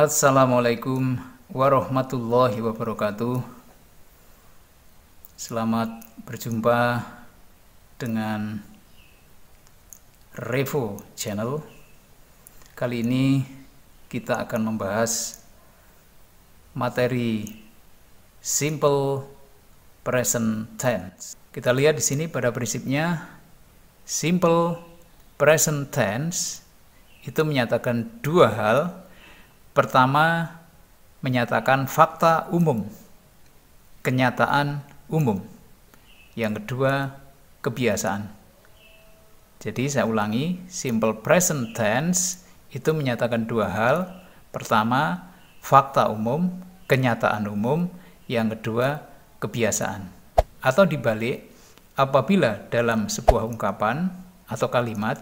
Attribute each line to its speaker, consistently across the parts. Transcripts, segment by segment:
Speaker 1: Assalamualaikum warahmatullahi wabarakatuh. Selamat berjumpa dengan Revo Channel. Kali ini kita akan membahas materi simple present tense. Kita lihat di sini pada prinsipnya simple present tense itu menyatakan dua hal Pertama, menyatakan fakta umum, kenyataan umum. Yang kedua, kebiasaan. Jadi saya ulangi, simple present tense itu menyatakan dua hal. Pertama, fakta umum, kenyataan umum. Yang kedua, kebiasaan. Atau dibalik, apabila dalam sebuah ungkapan atau kalimat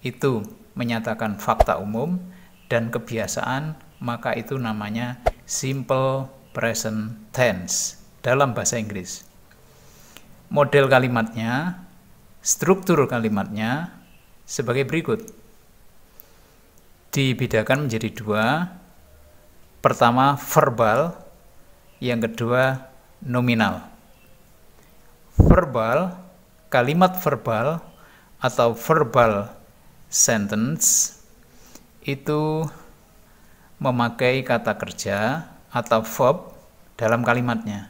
Speaker 1: itu menyatakan fakta umum dan kebiasaan maka itu namanya simple present tense dalam bahasa Inggris. Model kalimatnya, struktur kalimatnya sebagai berikut. Dibedakan menjadi dua. Pertama verbal, yang kedua nominal. Verbal, kalimat verbal atau verbal sentence itu memakai kata kerja atau verb dalam kalimatnya.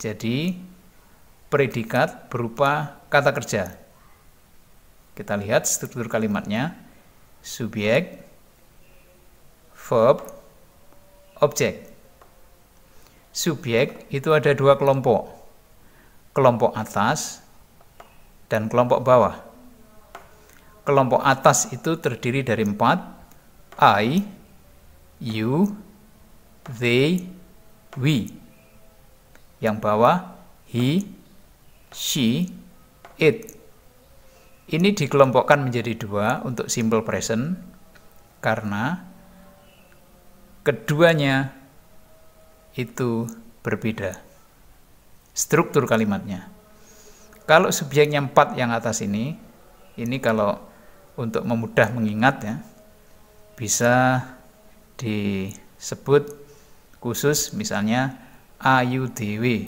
Speaker 1: Jadi, predikat berupa kata kerja. Kita lihat struktur kalimatnya. Subjek, verb, objek. Subjek itu ada dua kelompok. Kelompok atas dan kelompok bawah. Kelompok atas itu terdiri dari empat. I, you, they, we. Yang bawah he, she, it. Ini dikelompokkan menjadi dua untuk simple present karena keduanya itu berbeda struktur kalimatnya. Kalau subjeknya empat yang atas ini, ini kalau untuk memudah mengingat ya, bisa disebut khusus misalnya ayu AUDW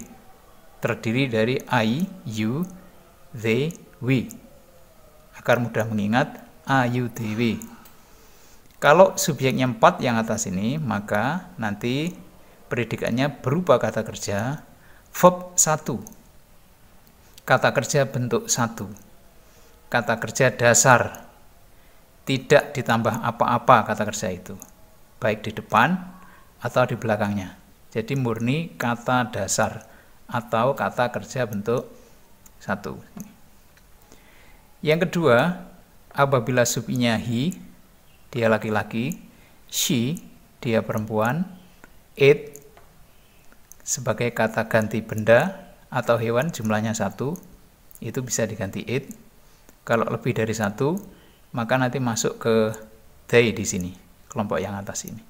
Speaker 1: terdiri dari I, U, they, we agar mudah mengingat ayu AUDW kalau subjeknya empat yang atas ini maka nanti predikatnya berupa kata kerja verb satu kata kerja bentuk satu kata kerja dasar tidak ditambah apa-apa kata kerja itu baik di depan atau di belakangnya. Jadi murni kata dasar atau kata kerja bentuk satu. Yang kedua, apabila subinya hi, dia laki-laki, she, dia perempuan, it, sebagai kata ganti benda atau hewan jumlahnya satu, itu bisa diganti it. Kalau lebih dari satu, maka nanti masuk ke they di sini kelompok yang atas ini.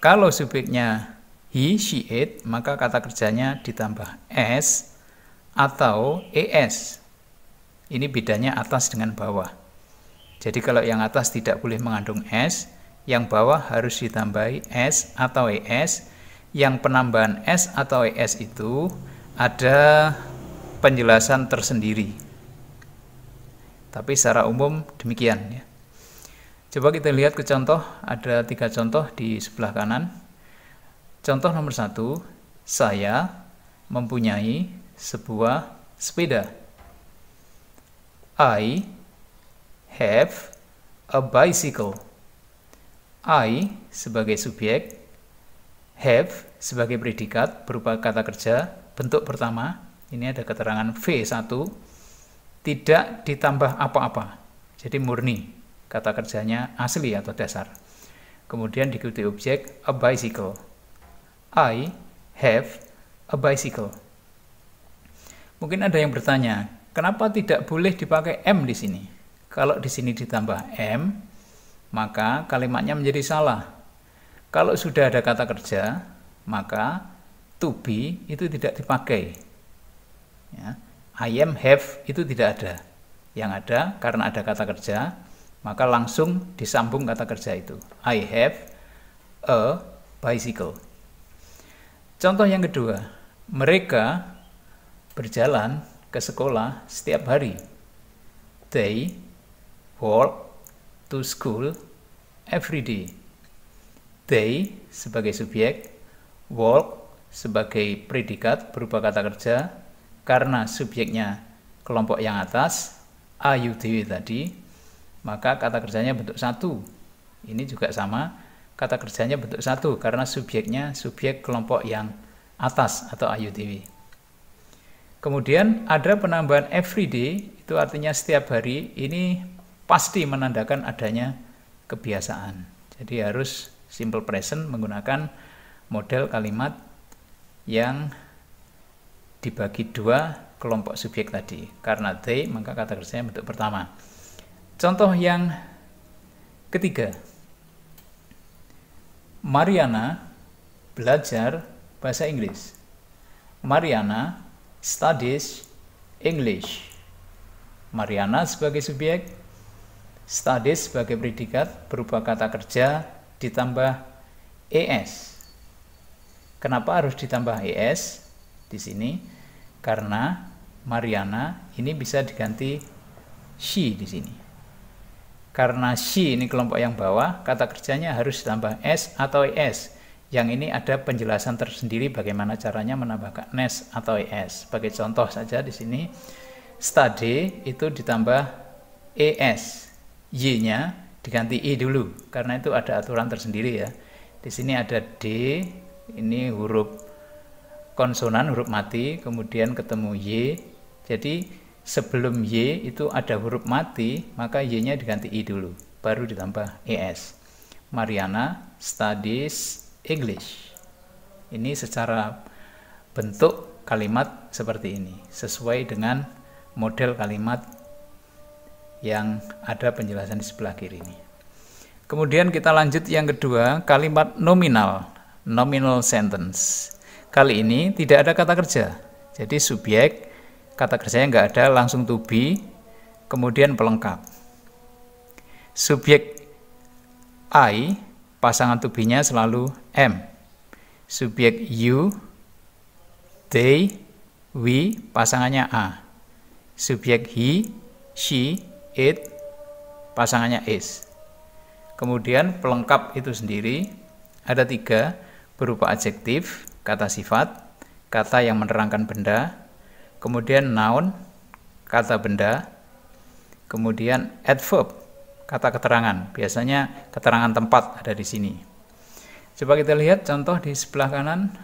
Speaker 1: Kalau subjeknya he, she, it, maka kata kerjanya ditambah s atau es. Ini bedanya atas dengan bawah. Jadi kalau yang atas tidak boleh mengandung s, yang bawah harus ditambahi s atau es. Yang penambahan s atau es itu ada penjelasan tersendiri. Tapi secara umum demikian ya. Coba kita lihat ke contoh, ada tiga contoh di sebelah kanan. Contoh nomor satu, saya mempunyai sebuah sepeda. I have a bicycle. I sebagai subjek, have sebagai predikat berupa kata kerja, bentuk pertama, ini ada keterangan V1, tidak ditambah apa-apa, jadi murni kata kerjanya asli atau dasar. Kemudian diikuti objek a bicycle. I have a bicycle. Mungkin ada yang bertanya, kenapa tidak boleh dipakai m di sini? Kalau di sini ditambah m, maka kalimatnya menjadi salah. Kalau sudah ada kata kerja, maka to be itu tidak dipakai. Ya. I am have itu tidak ada. Yang ada karena ada kata kerja, maka langsung disambung kata kerja itu. I have a bicycle. Contoh yang kedua, mereka berjalan ke sekolah setiap hari. They walk to school every day. They sebagai subjek, walk sebagai predikat berupa kata kerja karena subjeknya kelompok yang atas, ayudhi tadi, maka kata kerjanya bentuk satu. Ini juga sama, kata kerjanya bentuk satu karena subjeknya subjek kelompok yang atas atau IUTW. Kemudian ada penambahan everyday, itu artinya setiap hari ini pasti menandakan adanya kebiasaan. Jadi harus simple present menggunakan model kalimat yang dibagi dua kelompok subjek tadi. Karena they, maka kata kerjanya bentuk pertama. Contoh yang ketiga, Mariana belajar bahasa Inggris. Mariana studies English. Mariana sebagai subjek, studies sebagai predikat berupa kata kerja ditambah es. Kenapa harus ditambah es di sini? Karena Mariana ini bisa diganti she di sini. Karena she ini kelompok yang bawah, kata kerjanya harus ditambah s atau es. Yang ini ada penjelasan tersendiri bagaimana caranya menambahkan s atau es. Sebagai contoh saja di sini, study itu ditambah es. Y-nya diganti i dulu, karena itu ada aturan tersendiri ya. Di sini ada d, ini huruf konsonan, huruf mati, kemudian ketemu y. Jadi sebelum Y itu ada huruf mati, maka Y-nya diganti I dulu, baru ditambah ES. Mariana Studies English. Ini secara bentuk kalimat seperti ini, sesuai dengan model kalimat yang ada penjelasan di sebelah kiri ini. Kemudian kita lanjut yang kedua, kalimat nominal, nominal sentence. Kali ini tidak ada kata kerja, jadi subjek kata kerjanya nggak ada langsung to be kemudian pelengkap subjek I pasangan to be-nya selalu M subjek you they we pasangannya A subjek he she it pasangannya is kemudian pelengkap itu sendiri ada tiga berupa adjektif kata sifat kata yang menerangkan benda kemudian noun kata benda kemudian adverb kata keterangan biasanya keterangan tempat ada di sini coba kita lihat contoh di sebelah kanan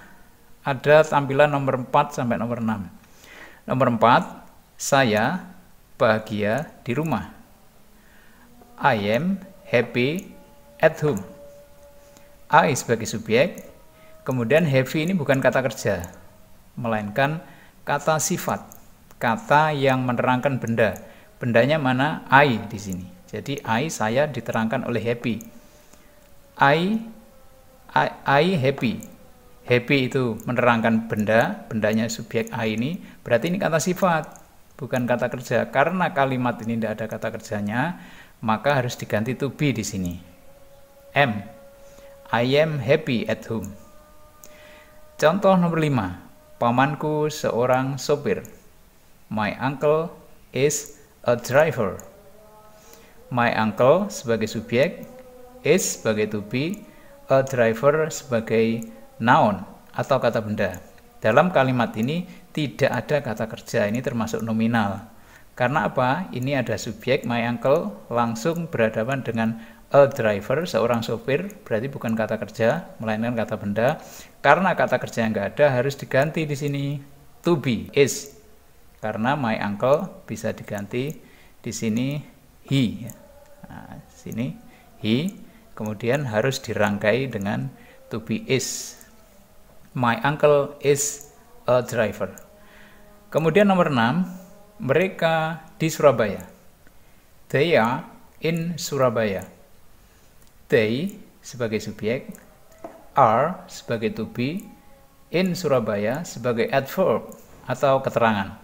Speaker 1: ada tampilan nomor 4 sampai nomor 6 nomor 4 saya bahagia di rumah I am happy at home I sebagai subjek kemudian happy ini bukan kata kerja melainkan kata sifat, kata yang menerangkan benda. Bendanya mana? I di sini. Jadi I saya diterangkan oleh happy. I I, I happy. Happy itu menerangkan benda, bendanya subjek I ini, berarti ini kata sifat, bukan kata kerja. Karena kalimat ini tidak ada kata kerjanya, maka harus diganti to be di sini. M. I am happy at home. Contoh nomor 5. Pamanku seorang sopir. My uncle is a driver. My uncle sebagai subjek, is sebagai to be, a driver sebagai noun atau kata benda. Dalam kalimat ini tidak ada kata kerja, ini termasuk nominal. Karena apa? Ini ada subjek my uncle langsung berhadapan dengan a driver, seorang sopir, berarti bukan kata kerja, melainkan kata benda. Karena kata kerja yang nggak ada, harus diganti di sini to be, is. Karena my uncle bisa diganti di sini he. Nah, sini he, kemudian harus dirangkai dengan to be is. My uncle is a driver. Kemudian nomor 6, mereka di Surabaya. They are in Surabaya they sebagai subjek, are sebagai to be, in Surabaya sebagai adverb atau keterangan.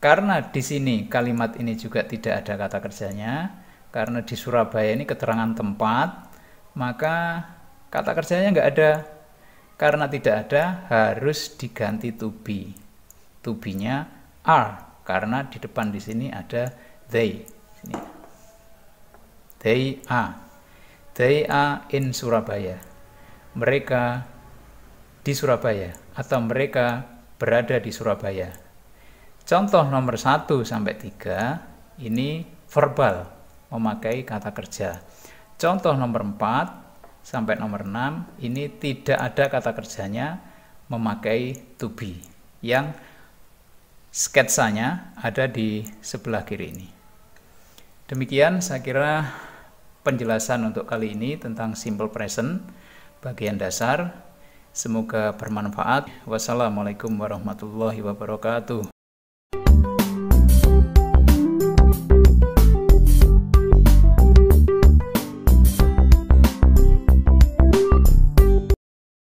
Speaker 1: Karena di sini kalimat ini juga tidak ada kata kerjanya, karena di Surabaya ini keterangan tempat, maka kata kerjanya nggak ada. Karena tidak ada, harus diganti to be. To be-nya are, karena di depan di sini ada they. They are. They are in Surabaya. Mereka di Surabaya atau mereka berada di Surabaya. Contoh nomor 1 sampai 3 ini verbal memakai kata kerja. Contoh nomor 4 sampai nomor 6 ini tidak ada kata kerjanya memakai to be yang sketsanya ada di sebelah kiri ini. Demikian saya kira penjelasan untuk kali ini tentang simple present bagian dasar. Semoga bermanfaat. Wassalamualaikum warahmatullahi wabarakatuh.